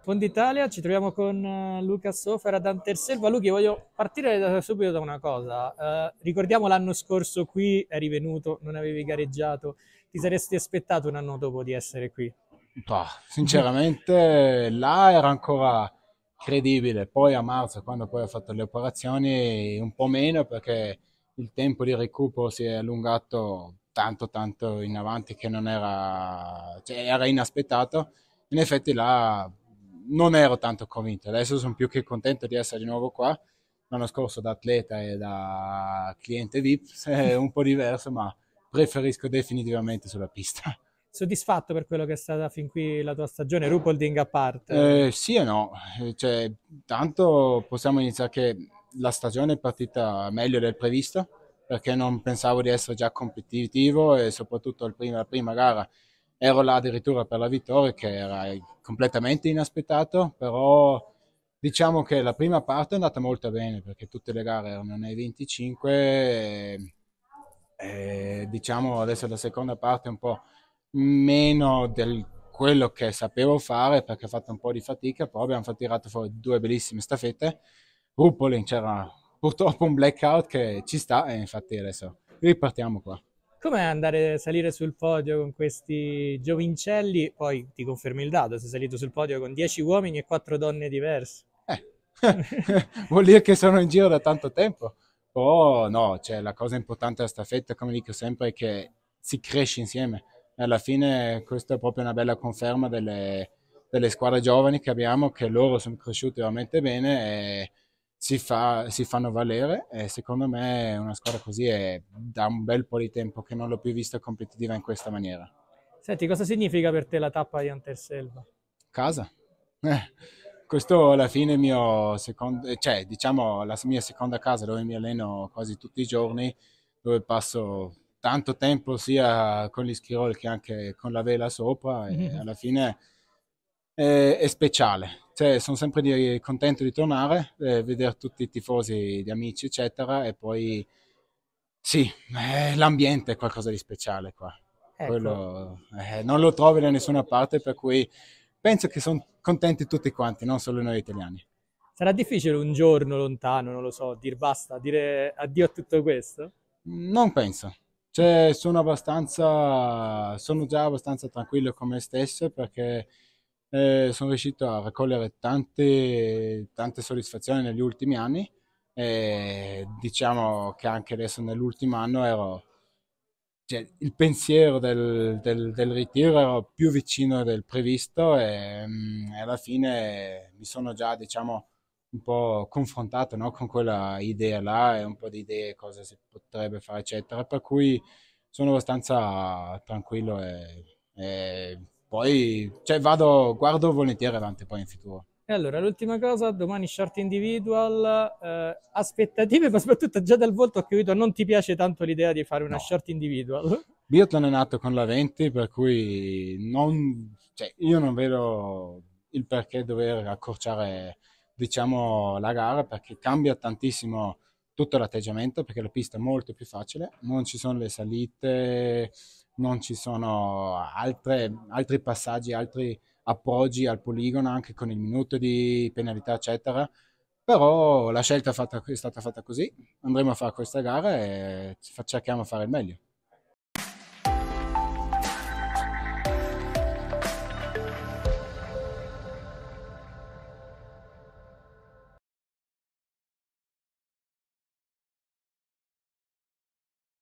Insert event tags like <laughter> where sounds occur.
Fondi Italia, ci troviamo con eh, Luca ad Danterselva. Luca, voglio partire da, subito da una cosa. Eh, ricordiamo l'anno scorso qui eri venuto, non avevi gareggiato. Ti saresti aspettato un anno dopo di essere qui? Bah, sinceramente là era ancora credibile. Poi a marzo, quando poi ho fatto le operazioni, un po' meno perché il tempo di recupero si è allungato tanto tanto in avanti che non era... Cioè, era inaspettato. In effetti là non ero tanto convinto, adesso sono più che contento di essere di nuovo qua. L'anno scorso da atleta e da cliente VIP <laughs> è un po' diverso, ma preferisco definitivamente sulla pista. Soddisfatto per quello che è stata fin qui la tua stagione, Rupolding a parte? Eh, sì e no, eh, cioè, tanto possiamo iniziare che la stagione è partita meglio del previsto perché non pensavo di essere già competitivo e soprattutto prima, la prima gara ero là addirittura per la vittoria che era completamente inaspettato, però diciamo che la prima parte è andata molto bene perché tutte le gare erano nei 25 e, e diciamo adesso la seconda parte è un po' meno del quello che sapevo fare perché ho fatto un po' di fatica, poi abbiamo fatto, tirato fuori due bellissime staffette. Rupolin c'era purtroppo un blackout che ci sta e infatti adesso ripartiamo qua. Com'è andare a salire sul podio con questi giovincelli? Poi ti confermi il dato, sei salito sul podio con 10 uomini e 4 donne diverse. Eh. <laughs> Vuol dire che sono in giro da tanto tempo. Oh no, cioè, la cosa importante della staffetta, come dico sempre, è che si cresce insieme. Alla fine questa è proprio una bella conferma delle, delle squadre giovani che abbiamo, che loro sono cresciute veramente bene e si, fa, si, fanno valere e secondo me una squadra così è da un bel po' di tempo che non l'ho più vista competitiva in questa maniera. Senti, cosa significa per te la tappa di Anterselva? Casa. Eh, questo alla fine è mio secondo, eh, cioè diciamo la mia seconda casa dove mi alleno quasi tutti i giorni, dove passo tanto tempo sia con gli schirol che anche con la vela sopra e mm -hmm. alla fine è, è speciale. Cioè, sono sempre di, contento di tornare, eh, vedere tutti i tifosi, gli amici, eccetera, e poi sì, eh, l'ambiente è qualcosa di speciale qua. Ecco. Quello, eh, non lo trovi da nessuna parte, per cui penso che sono contenti tutti quanti, non solo noi italiani. Sarà difficile un giorno lontano, non lo so, dir basta, dire addio a tutto questo? Non penso. Cioè, sono abbastanza, sono già abbastanza tranquillo con me stesso perché eh, sono riuscito a raccogliere tante, tante soddisfazioni negli ultimi anni e diciamo che anche adesso nell'ultimo anno ero, cioè, il pensiero del, del, del, ritiro era più vicino del previsto e, mh, mm, alla fine mi sono già diciamo un po' confrontato no? con quella idea là e un po' di idee cosa si potrebbe fare eccetera per cui sono abbastanza tranquillo e, e poi cioè, vado, guardo volentieri avanti poi in futuro. E allora, l'ultima cosa, domani short individual, eh, aspettative, ma soprattutto già dal volto ho capito non ti piace tanto l'idea di fare una no. short individual. Biathlon è nato con la 20, per cui non, cioè, io non vedo il perché dover accorciare diciamo, la gara, perché cambia tantissimo tutto l'atteggiamento perché la pista è molto più facile, non ci sono le salite, non ci sono altre, altri passaggi, altri appoggi al poligono anche con il minuto di penalità eccetera, però la scelta fatta, è stata fatta così, andremo a fare questa gara e cerchiamo di fare il meglio.